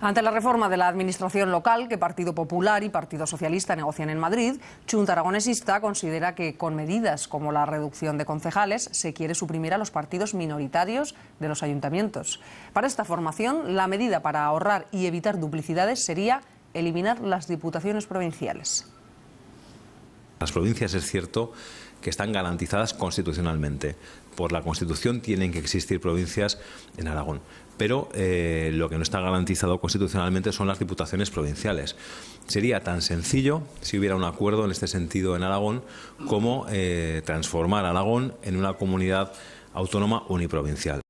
Ante la reforma de la administración local que Partido Popular y Partido Socialista negocian en Madrid, Chuntaragonesista Aragonesista considera que con medidas como la reducción de concejales se quiere suprimir a los partidos minoritarios de los ayuntamientos. Para esta formación, la medida para ahorrar y evitar duplicidades sería eliminar las diputaciones provinciales. Las provincias es cierto que están garantizadas constitucionalmente. Por la Constitución tienen que existir provincias en Aragón, pero eh, lo que no está garantizado constitucionalmente son las diputaciones provinciales. Sería tan sencillo, si hubiera un acuerdo en este sentido en Aragón, como eh, transformar Aragón en una comunidad autónoma uniprovincial.